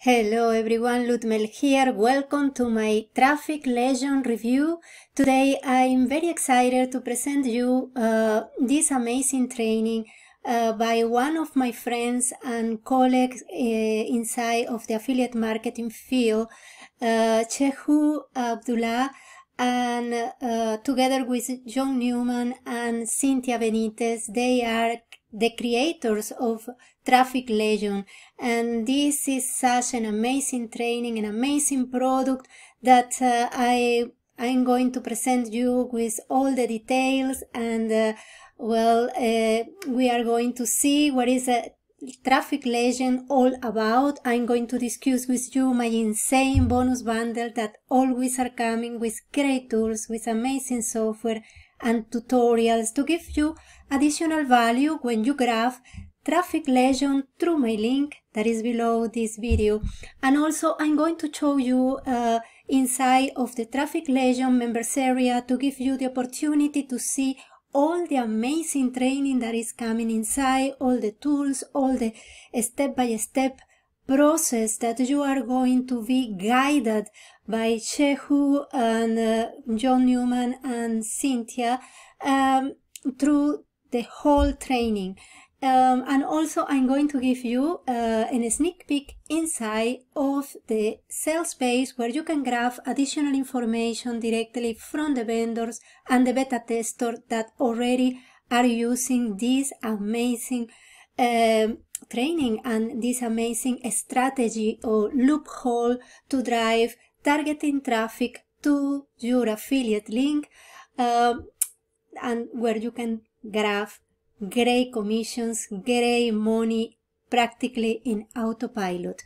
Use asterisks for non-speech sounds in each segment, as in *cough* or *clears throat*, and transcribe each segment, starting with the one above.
Hello everyone, Ludmel here. Welcome to my Traffic Legend review. Today I'm very excited to present you uh, this amazing training uh, by one of my friends and colleagues uh, inside of the affiliate marketing field, uh, Chehu Abdullah, and uh, together with John Newman and Cynthia Benitez, they are the creators of Traffic Legion. And this is such an amazing training, an amazing product that uh, I, I'm going to present you with all the details. And uh, well, uh, we are going to see what is a uh, Traffic Legend all about. I'm going to discuss with you my insane bonus bundle that always are coming with great tools, with amazing software, and tutorials to give you additional value when you graph traffic legend through my link that is below this video. And also I'm going to show you uh, inside of the traffic legend members area to give you the opportunity to see all the amazing training that is coming inside, all the tools, all the step-by-step -step process that you are going to be guided by Chehu and uh, John Newman and Cynthia um, through the whole training. Um, and also I'm going to give you uh, a sneak peek inside of the sales page where you can grab additional information directly from the vendors and the beta tester that already are using this amazing um, training and this amazing strategy or loophole to drive targeting traffic to your affiliate link uh, and where you can grab gray commissions, gray money practically in autopilot.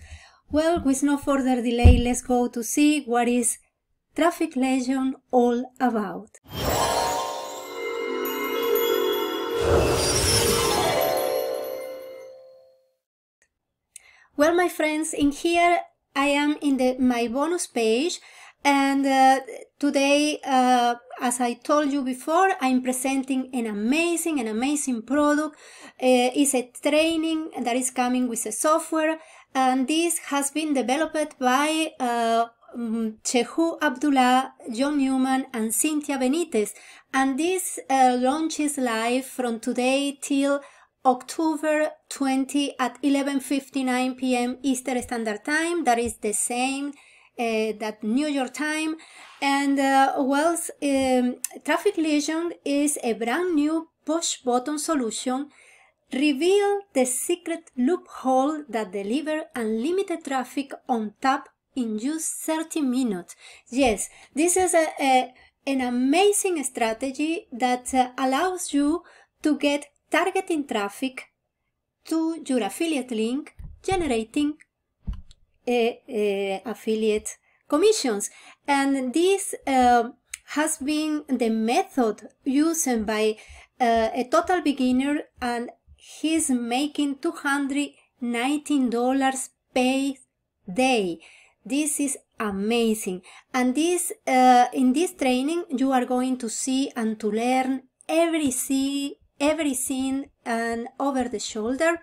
Well, with no further delay, let's go to see what is Traffic Legion all about. my friends, in here I am in the my bonus page and uh, today, uh, as I told you before, I'm presenting an amazing, an amazing product. Uh, it's a training that is coming with a software and this has been developed by uh, mm, Chehu Abdullah, John Newman and Cynthia Benitez. And this uh, launches live from today till October 20 at 11:59 p.m. Eastern Standard Time. That is the same uh, that New York time. And uh, Wells um, Traffic Legion is a brand new push button solution reveal the secret loophole that deliver unlimited traffic on tap in just 30 minutes. Yes, this is a, a an amazing strategy that uh, allows you to get targeting traffic to your affiliate link, generating a, eh, a eh, affiliate commissions. And this uh, has been the method used by uh, a total beginner and he's making $219 pay day. This is amazing. And this, uh, in this training, you are going to see and to learn every, everything and over the shoulder.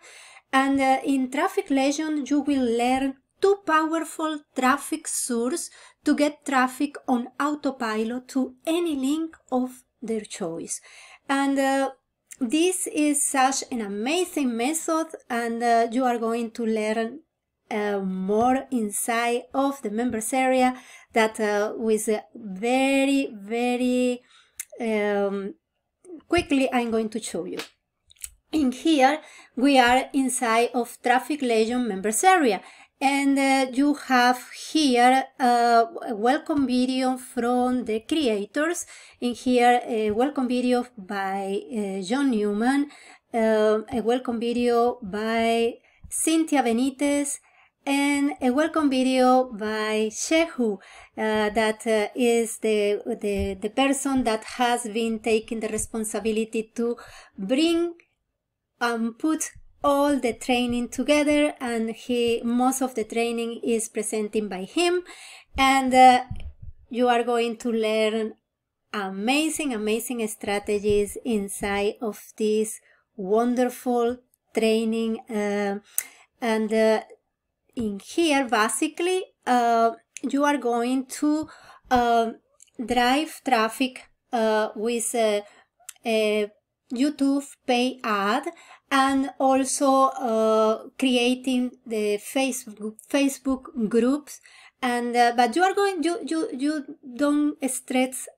And uh, in Traffic Legend, you will learn two powerful traffic sources to get traffic on autopilot to any link of their choice. And uh, this is such an amazing method and uh, you are going to learn uh, more inside of the members area that uh, with very very um, quickly I'm going to show you. In here, we are inside of Traffic Legion members area and uh, you have here uh, a welcome video from the creators. In here, a welcome video by uh, John Newman, uh, a welcome video by Cynthia Benitez, and a welcome video by Shehu, uh, that uh, is the, the, the person that has been taking the responsibility to bring and put all the training together and he most of the training is presenting by him and uh, you are going to learn amazing amazing strategies inside of this wonderful training uh, and uh, in here, basically, uh, you are going to uh, drive traffic uh, with a, uh, a, YouTube pay ad and also uh, creating the Facebook Facebook groups. And uh, but you are going you you you don't stress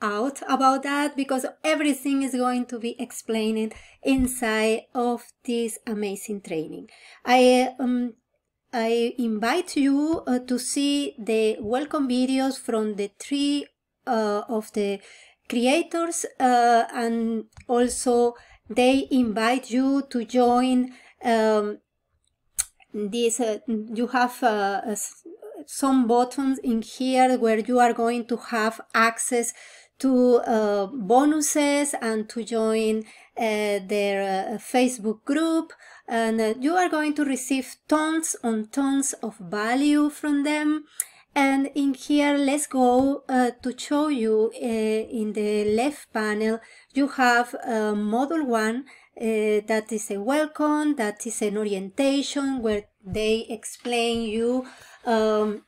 out about that because everything is going to be explained inside of this amazing training. I um, I invite you uh, to see the welcome videos from the three uh, of the creators uh, and also they invite you to join um, this uh, you have uh, some buttons in here where you are going to have access to uh, bonuses and to join uh, their uh, Facebook group. And uh, you are going to receive tons on tons of value from them. And in here, let's go uh, to show you uh, in the left panel, you have model one that is a welcome, that is an orientation where they explain you um,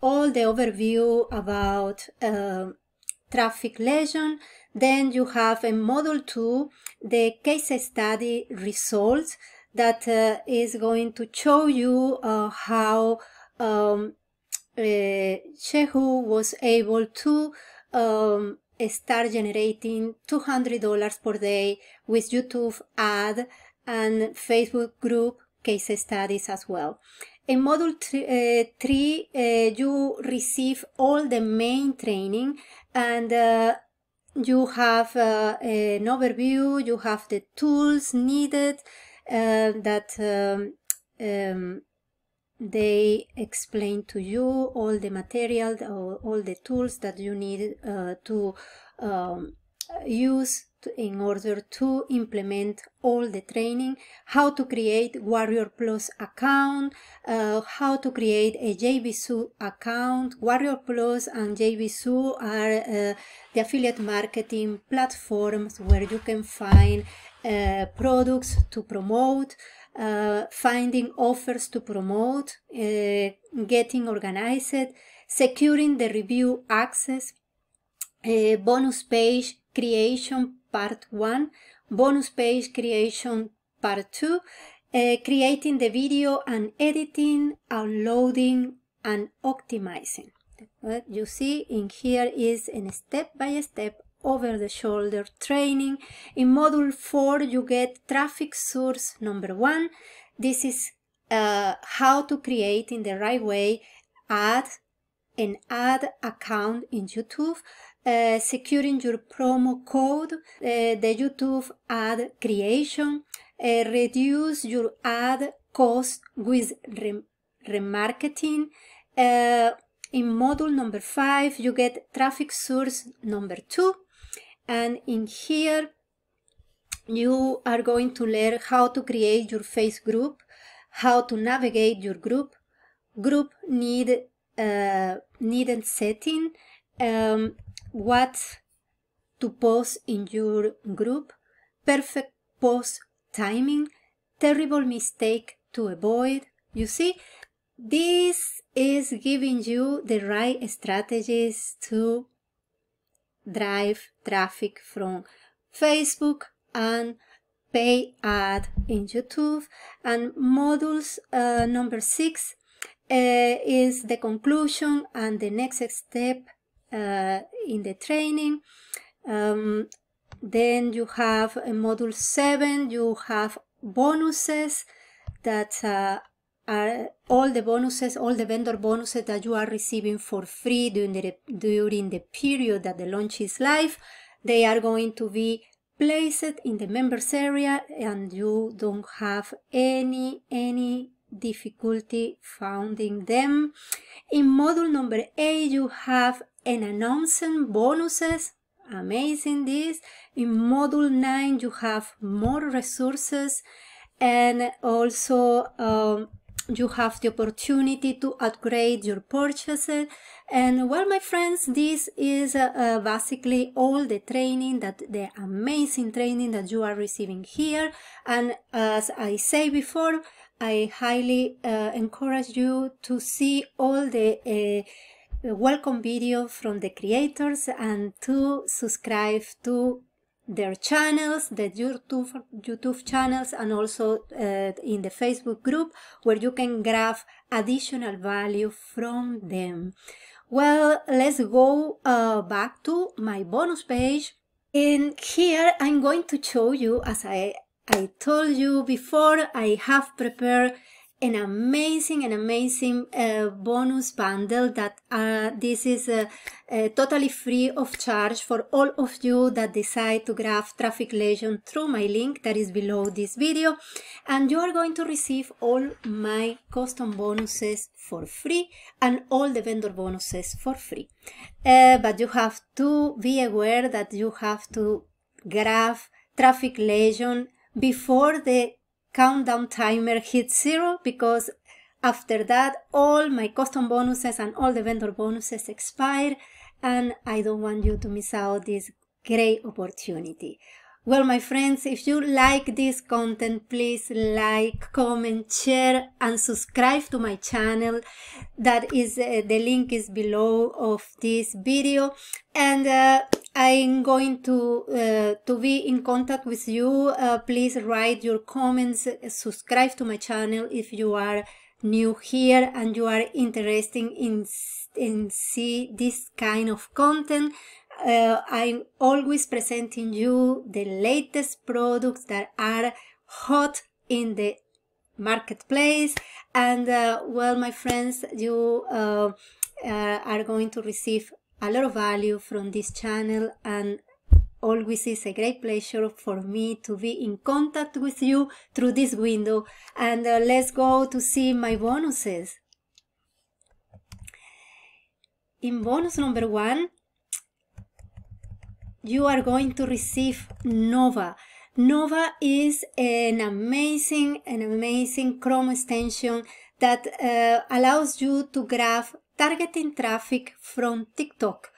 all the overview about traffic lesion. Then you have a model two, the case study results that uh, is going to show you uh, how um, uh, Shehu was able to um, start generating $200 per day with YouTube ad and Facebook group case studies as well. In module th- eh, 3, eh, you receive all the main training and eh, you have an overview, you have the tools needed that um, um, they explain to you all the material all, all the tools that you need uh, to um, use in order to implement all the training, how to create Warrior Plus account, uh, how to create a JVSU account. Warrior Plus and JVSU are uh, the affiliate marketing platforms where you can find uh, products to promote, uh, finding offers to promote, uh, getting organized, securing the review access, uh, bonus page creation, part one, bonus page creation part two, uh, creating the video and editing, uploading and optimizing. What you see in here is a step-by-step over-the-shoulder training. In module 4 you get traffic source number 1. This is uh, how to create in the right way ad an ad account in YouTube uh, securing your promo code, uh, the YouTube ad creation, uh, reduce your ad cost with remarketing. Uh, in module number five, you get traffic source number two. And in here, you are going to learn how to create your face group, how to navigate your group, group need uh, need and setting, um, what to post in your group, perfect post timing, terrible mistake to avoid. You see, this is giving you the right strategies to drive traffic from Facebook and pay ad in YouTube. And modules uh, number six uh, is the conclusion and the next step uh, in the training. Um, then you have a module 7, you have bonuses that uh, are all the bonuses, all the vendor bonuses that you are receiving for free during the, during the period that the launch is live. They are going to be placed in the members area and you don't have any, any difficulty finding them. In module number 8, you have and announcing bonuses. Amazing this. In module 9, you have more resources and also um, you have the opportunity to upgrade your purchases. And well, my friends, this is uh, uh basically all the training that the amazing training that you are receiving here. And as I say before, I highly uh, encourage you to see all the uh, welcome video from the creators and to subscribe to their channels, the YouTube, YouTube channels and also uh, in the Facebook group where you can grab additional value from them. Well, let's go uh, back to my bonus page. And here I'm going to show you, as I, I told you before, I have prepared an amazing an amazing uh, bonus bundle that uh, this is uh, uh totally free of charge for all of you that decide to graph traffic Legend through my link that is below this video and you are going to receive all my custom bonuses for free and all the vendor bonuses for free uh, but you have to be aware that you have to graph traffic Legend before the countdown timer hit zero because after that all my custom bonuses and all the vendor bonuses expire and I don't want you to miss out this great opportunity. Well, my friends, if you like this content, please like, comment, share, and subscribe to my channel. That is uh, the link is below of this video. And uh, I'm going to uh, to be in contact with you. Uh, please write your comments. Subscribe to my channel if you are new here and you are interested in in see this kind of content uh, I'm always presenting you the latest products that are hot in the marketplace. And uh, well, my friends, you uh, uh, are going to receive a lot of value from this channel and always is a great pleasure for me to be in contact with you through this window and uh, let's go to see my bonuses. In bonus number one, you are going to receive Nova. Nova is an amazing, an amazing Chrome extension that uh, allows you to graph targeting traffic from TikTok.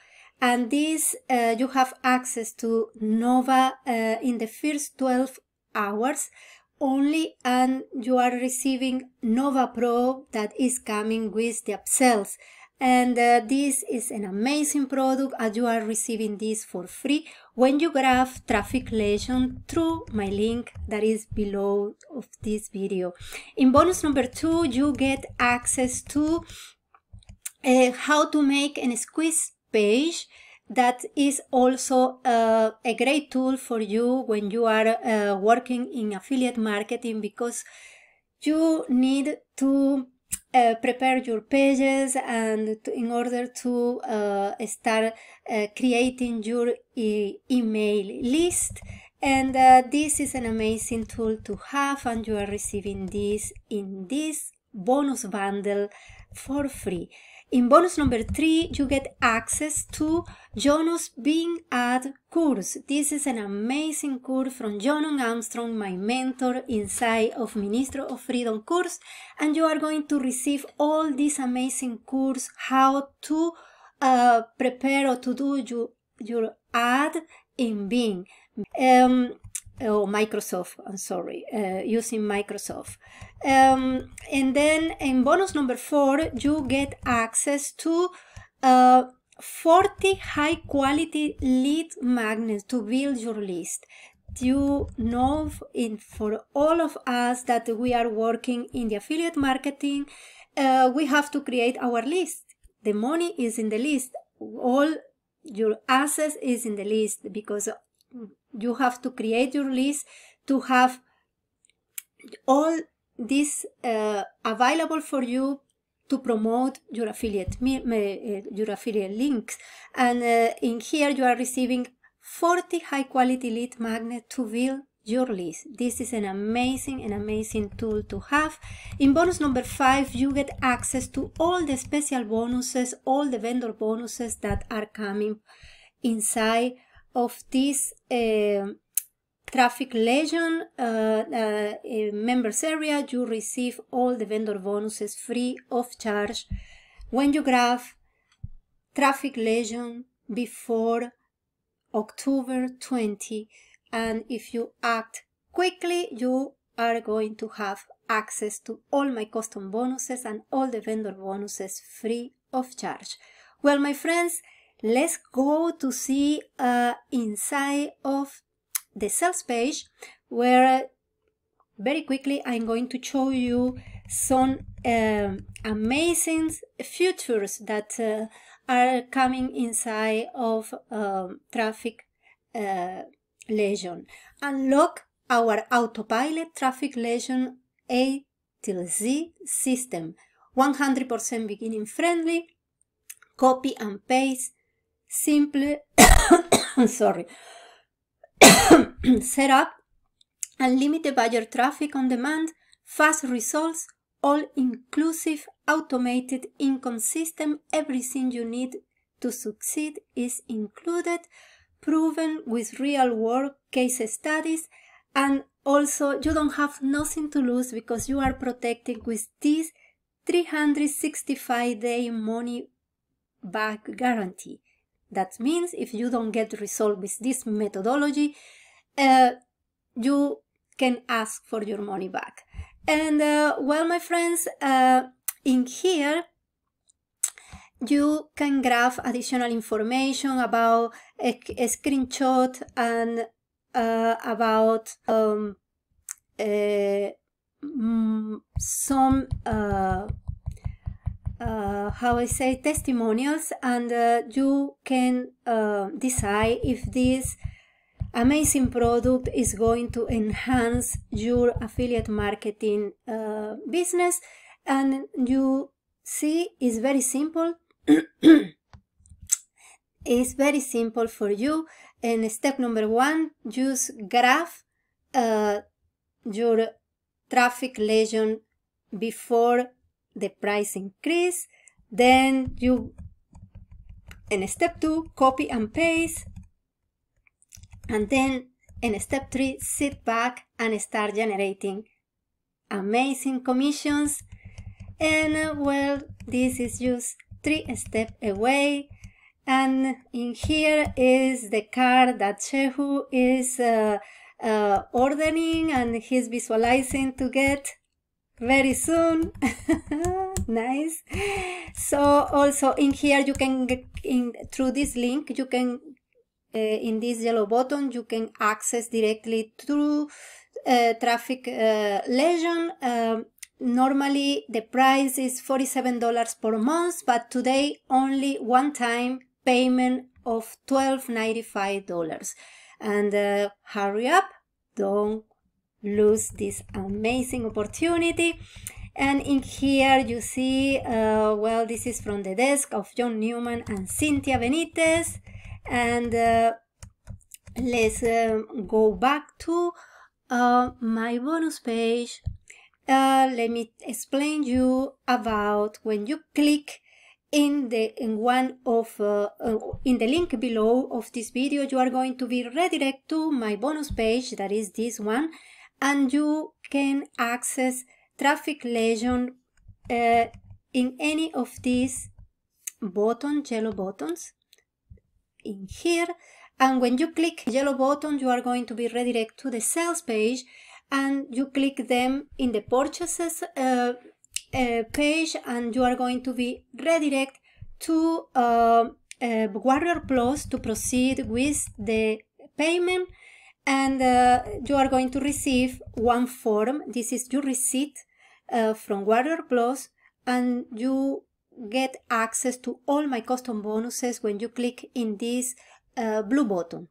And this, uh, you have access to Nova uh, in the first 12 hours only and you are receiving Nova Pro that is coming with the upsells and uh, this is an amazing product as you are receiving this for free when you graph traffic legend through my link that is below of this video in bonus number two you get access to uh, how to make an squeeze page that is also uh, a great tool for you when you are uh, working in affiliate marketing because you need to uh, prepare your pages and to, in order to uh, start uh, creating your e email list and uh, this is an amazing tool to have and you are receiving this in this bonus bundle for free in bonus number three, you get access to Jonas Being Ad course. This is an amazing course from John Armstrong, my mentor inside of Ministro of Freedom course. And you are going to receive all these amazing course, how to uh, prepare or to do you, your ad in being. Um, or oh, Microsoft, I'm sorry, uh, using Microsoft. Um, and then in bonus number four, you get access to uh, 40 high quality lead magnets to build your list. You know in for all of us that we are working in the affiliate marketing, uh, we have to create our list. The money is in the list. All your assets is in the list because you have to create your list to have all this uh, available for you to promote your affiliate uh, your affiliate links and uh, in here you are receiving 40 high quality lead magnet to build your list. This is an amazing and amazing tool to have. In bonus number five, you get access to all the special bonuses, all the vendor bonuses that are coming inside of this uh, traffic legion uh, uh, members area, you receive all the vendor bonuses free of charge when you grab traffic legion before October 20 and if you act quickly you are going to have access to all my custom bonuses and all the vendor bonuses free of charge. Well my friends let's go to see uh, inside of the sales page where uh, very quickly I'm going to show you some um, amazing features that uh, are coming inside of um, traffic uh, legend. Unlock our autopilot traffic legend A till Z system. 100% beginning friendly, copy and paste, Simple, *coughs* sorry *coughs* set up unlimited buyer traffic on demand fast results all inclusive automated income system everything you need to succeed is included proven with real world case studies and also you don't have nothing to lose because you are protected with this 365 day money back guarantee that means if you don't get result with this methodology, uh, you can ask for your money back. And uh, well, my friends, uh, in here, you can grab additional information about a, a screenshot and uh, about um, uh, mm, some uh, uh, how I say testimonials, and uh, you can uh, decide if this amazing product is going to enhance your affiliate marketing uh, business. And you see, it's very simple. *clears throat* it's very simple for you. And step number one, use graph uh, your traffic legend before the price increase. Then you, in step two, copy and paste. And then in step three, sit back and start generating amazing commissions. And uh, well, this is just three step away. And in here is the card that Chehu is uh, uh, ordering and he's visualizing to get very soon *laughs* nice so also in here you can get in through this link you can uh, in this yellow button you can access directly through uh, traffic uh, legion um, normally the price is $47 per month but today only one time payment of $12.95 and uh, hurry up don't lose this amazing opportunity. And in here you see, uh, well, this is from the desk of John Newman and Cynthia Benitez. And uh, let's uh, go back to uh, my bonus page. Uh, let me explain you about when you click in the in one of uh, uh in the link below of this video you are going to be redirected to my bonus page that is this one and you can access traffic legend uh, in any of these button yellow buttons in here and when you click yellow button you are going to be redirected to the sales page and you click them in the purchases uh, uh, page and you are going to be redirected to uh, uh Warrior Plus to proceed with the payment and uh, you are going to receive one form. This is your receipt uh, from Warrior Plus and you get access to all my custom bonuses when you click in this uh, blue button.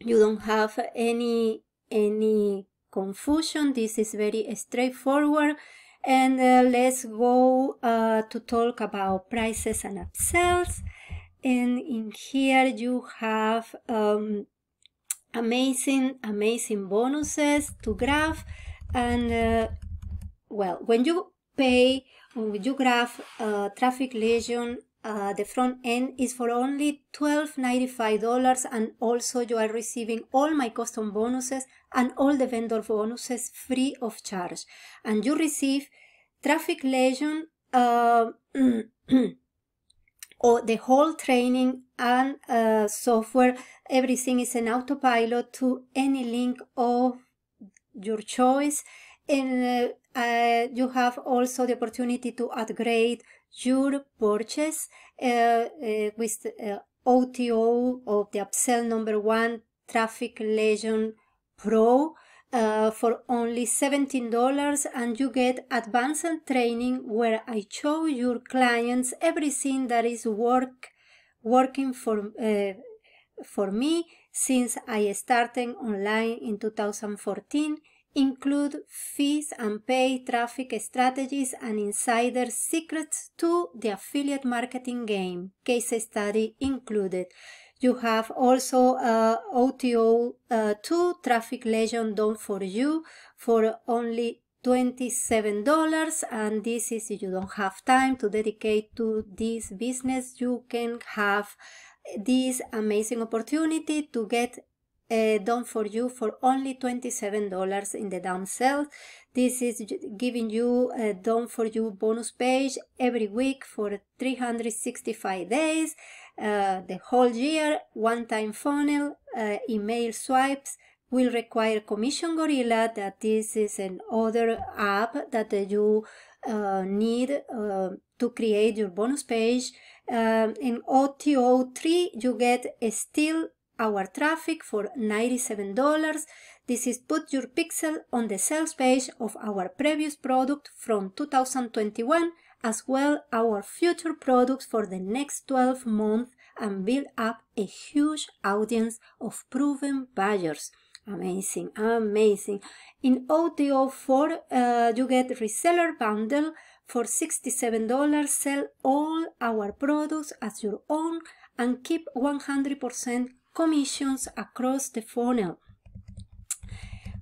You don't have any, any confusion. This is very straightforward. And uh, let's go uh, to talk about prices and upsells. And in here you have um, amazing, amazing bonuses to Graph. And uh, well, when you pay, when you graph uh, Traffic Legion, uh, the front end is for only $12.95 and also you are receiving all my custom bonuses and all the vendor bonuses free of charge. And you receive Traffic Legion uh, *clears throat* or the whole training and uh, software. Everything is an autopilot to any link of your choice. And uh, uh, you have also the opportunity to upgrade your purchase uh, uh, with OTO uh, of the upsell number one Traffic Legion Pro. Uh, for only $17 and you get advanced training where I show your clients everything that is work working for, uh, for me since I started online in 2014 include fees and pay traffic strategies and insider secrets to the affiliate marketing game, case study included. You have also uh, OTO2 uh, traffic legend done for you for only $27 and this is if you don't have time to dedicate to this business you can have this amazing opportunity to get uh, done for you for only $27 in the down sale. This is giving you a uh, done for you bonus page every week for 365 days, uh, the whole year, one time funnel, uh, email swipes, will require Commission Gorilla, that this is another app that you uh, need uh, to create your bonus page. Um, in OTO3, you get still our traffic for $97. This is put your pixel on the sales page of our previous product from 2021 as well our future products for the next 12 months and build up a huge audience of proven buyers. Amazing, amazing. In OTO4, uh, you get reseller bundle for $67. Sell all our products as your own and keep 100% commissions across the funnel.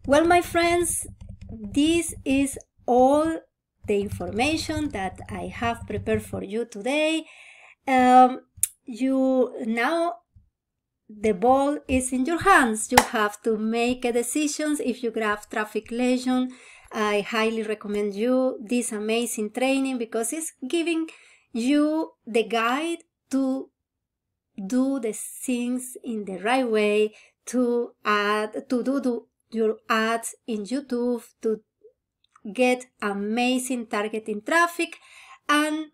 Well, my friends, this is all the information that I have prepared for you today. Um, you now the ball is in your hands. You have to make a decisions if you grab traffic legend. I highly recommend you this amazing training because it's giving you the guide to do the things in the right way, to add, to do, do your ads in YouTube, to get amazing targeting traffic and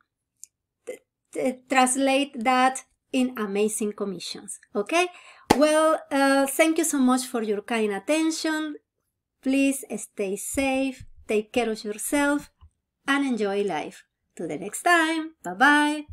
translate that in amazing commissions. Okay? Well, uh, thank you so much for your kind attention. Please stay safe, take care of yourself, and enjoy life. To the next time. Bye bye.